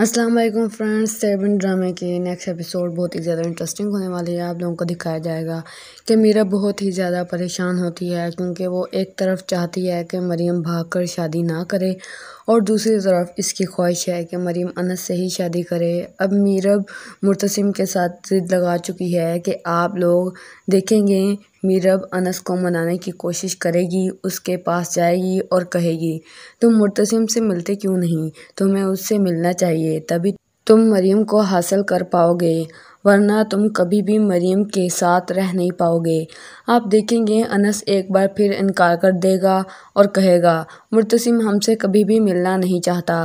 अस्सलाम वालेकुम friends seven ड्रामे की नेक्स्ट एपिसोड बहुत ही ज़्यादा इंटरेस्टिंग होने वाली है आप लोगों को दिखाया जाएगा कि मीरा बहुत ही ज़्यादा परेशान होती है क्योंकि वो एक तरफ चाहती है कि मरीम भागकर शादी ना करे और दूसरी तरफ इसकी ख्वाहिश है कि मरीम अनस से ही शादी करे अब मीरब मुर्तसिम के साथ जिद लगा चुकी है कि आप लोग देखेंगे मीरब अनस को मनाने की कोशिश करेगी उसके पास जाएगी और कहेगी तुम मुर्तसिम से मिलते क्यों नहीं तुम्हें उससे मिलना चाहिए तभी तुम मरीम को हासिल कर पाओगे वरना तुम कभी भी मरीम के साथ रह नहीं पाओगे आप देखेंगे अनस एक बार फिर इनकार कर देगा और कहेगा मुर्तसिम हमसे कभी भी मिलना नहीं चाहता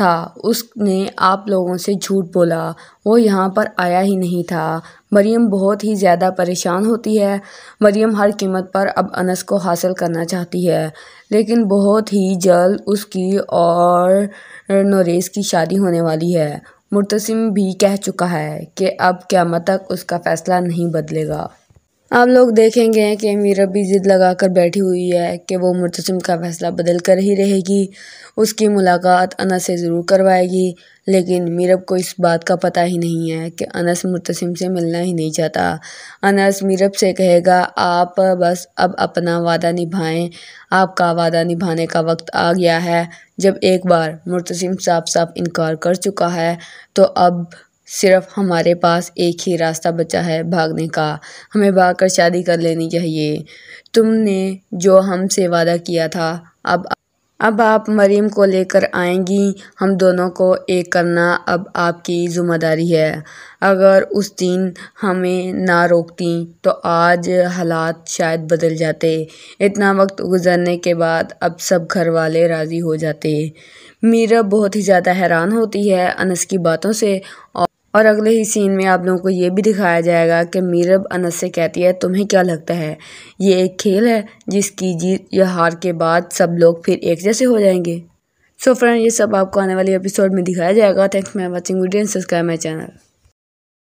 था उसने आप लोगों से झूठ बोला वो यहाँ पर आया ही नहीं था मरियम बहुत ही ज़्यादा परेशान होती है मरियम हर कीमत पर अब अनस को हासिल करना चाहती है लेकिन बहुत ही जल्द उसकी और नोरेस की शादी होने वाली है मुर्तसिम भी कह चुका है कि अब क्या तक उसका फ़ैसला नहीं बदलेगा आप लोग देखेंगे कि मीरा भी जिद लगा कर बैठी हुई है कि वो मुर्तसम का फैसला बदल कर ही रहेगी उसकी मुलाकात अनस से ज़रूर करवाएगी लेकिन मीरब को इस बात का पता ही नहीं है कि अनस मुतसम से मिलना ही नहीं चाहता अनस मीरब से कहेगा आप बस अब अपना वादा निभाएं आपका वादा निभाने का वक्त आ गया है जब एक बार मुतसम साफ साफ इनकार कर चुका है तो अब सिर्फ हमारे पास एक ही रास्ता बचा है भागने का हमें भाग कर शादी कर लेनी चाहिए तुमने जो हमसे वादा किया था अब अब आप मरीम को लेकर आएंगी हम दोनों को एक करना अब आपकी ज़िम्मेदारी है अगर उस दिन हमें ना रोकती तो आज हालात शायद बदल जाते इतना वक्त गुजरने के बाद अब सब घर वाले राज़ी हो जाते मीरा बहुत ही ज़्यादा हैरान होती है अनस की बातों से और और अगले ही सीन में आप लोगों को ये भी दिखाया जाएगा कि मीरब अनस से कहती है तुम्हें क्या लगता है ये एक खेल है जिसकी जीत या हार के बाद सब लोग फिर एक जैसे हो जाएंगे सो so फ्रेंड ये सब आपको आने वाले एपिसोड में दिखाया जाएगा thanks for watching video and subscribe my channel